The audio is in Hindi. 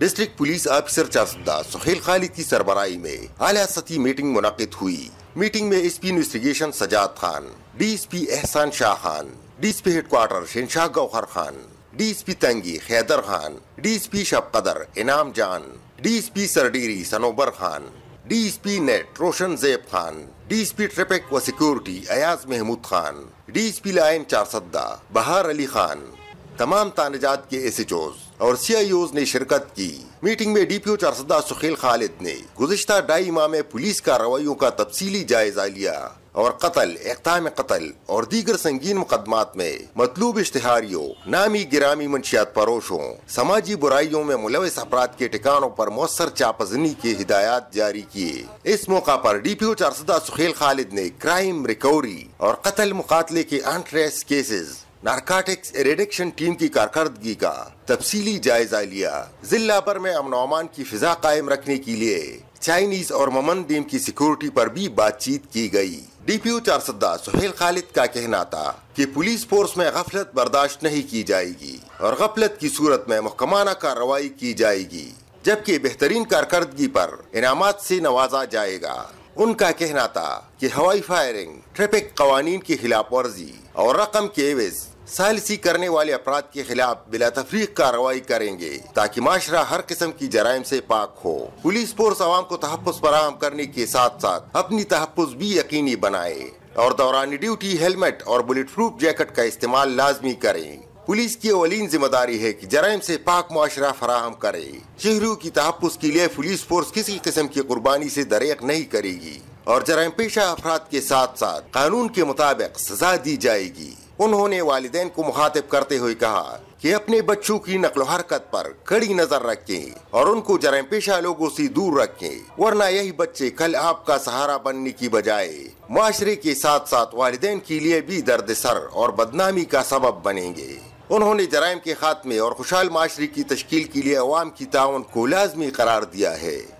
district police officer Charsadda Suhail Khalid की सरबराई में आला सती मीटिंग मुनद हुई मीटिंग में S P investigation Sajjad Khan D S P Ehsan Shah Khan D S P headquarter Shinshah Gohar Khan D S P Tangi Haider Khan D S P Shabqadar Inam Jan D S P Sardheri Sanobar Khan D S P नेट Roshan Zeb Khan D S P traffic व security Ayaz Mahmood Khan D S P line Charsadda बहार अली खान तमाम तानजात के एस एच ओज और सी आई ओज ने शिरकत की मीटिंग में D P O Charsadda Suhail Khalid ने गुजशत ढाई माह में पुलिस रवैयों का तफसीली जायजा लिया और कत्ल इकदाम कत्ल और दीगर संगीन मुकदमात में मतलूब इश्तहारियों नामी गिरामी मंशियात परोशों समाजी बुराइयों में मुलविस अफराद के ठिकानों पर मौसर चापजनी के हिदायत जारी किए इस मौका पर D P O Charsadda Sukhil Khalid ने क्राइम रिकवरी और कत्ल मुकातले के untrace cases narcotics eradication team की कारकर्दगी का तफसीली जायजा लिया जिला भर में अमन अमान की फिजा कायम रखने के लिए चाइनीज और ममन डीम की सिक्योरिटी पर भी बातचीत की गई डीपीओ चार सद्दा सुहेल खालिद का कहना था कि पुलिस फोर्स में गफलत बर्दाश्त नहीं की जाएगी और गफलत की सूरत में महकमाना कार्रवाई की जाएगी जबकि बेहतरीन कारकर्दगी पर इनाम से नवाजा जाएगा उनका कहना था कि हवाई फायरिंग ट्रैफिक कवानीन की खिलाफ वर्जी और रकम के एवज सालसी करने वाले अपराध के खिलाफ बिला तफरी कार्रवाई करेंगे ताकि माशरा हर किस्म की जराइम ऐसी पाक हो पुलिस फोर्स आवाम को तहफ़ फराहम करने के साथ साथ अपनी तहफ़ भी यकीनी बनाए और दौरानी ड्यूटी हेलमेट और बुलेट प्रूफ जैकेट का इस्तेमाल लाजमी करें पुलिस की वलीन जिम्मेदारी है की जराइम ऐसी पाक मुआरा फराहम करे शहरों की तहफ़ के लिए पुलिस फोर्स किसी किस्म की कुर्बानी ऐसी दरेक नहीं करेगी और जराइम पेशा अफराद के साथ साथ कानून के मुताबिक सजा दी जाएगी उन्होंने वालदेन को मुखातिब करते हुए कहा कि अपने बच्चों की नकलो हरकत पर कड़ी नजर रखें और उनको जरम पेशा लोगों से दूर रखें वरना यही बच्चे कल आपका सहारा बनने की बजाय माशरे के साथ साथ वालदेन के लिए भी दर्द सर और बदनामी का सबब बनेंगे उन्होंने जराइम के खात्मे और खुशहाल माशरे की तश्ल के लिए अवाम की ताउन को लाजमी करार दिया है